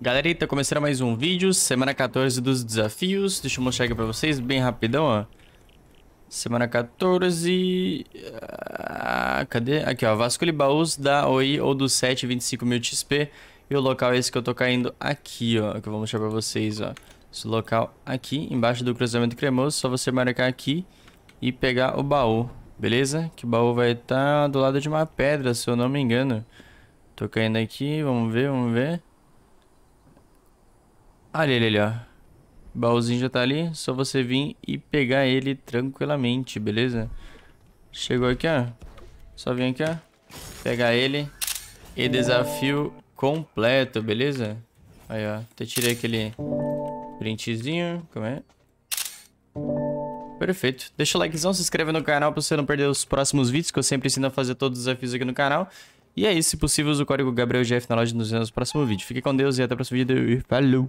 Galerita, começando mais um vídeo, semana 14 dos desafios. Deixa eu mostrar aqui pra vocês bem rapidão, ó. Semana 14... Ah, cadê? Aqui, ó. Vasculhe baús da OI ou do 7, 25 mil XP. E o local é esse que eu tô caindo aqui, ó. Que eu vou mostrar pra vocês, ó. Esse local aqui, embaixo do cruzamento cremoso. Só você marcar aqui e pegar o baú, beleza? Que o baú vai estar tá do lado de uma pedra, se eu não me engano. Tô caindo aqui, vamos ver, vamos ver. Olha ele ali, ó. O baúzinho já tá ali, só você vir e pegar ele tranquilamente, beleza? Chegou aqui, ó. Só vem aqui, ó. Pegar ele. E desafio completo, beleza? Aí, ó. Até tirei aquele printzinho. Como é? Perfeito. Deixa o likezão, se inscreve no canal pra você não perder os próximos vídeos, que eu sempre ensino a fazer todos os desafios aqui no canal. E é isso. Se possível, usa o código GabrielGF na loja nos vemos no próximo vídeo. Fique com Deus e até o próximo vídeo. Falou!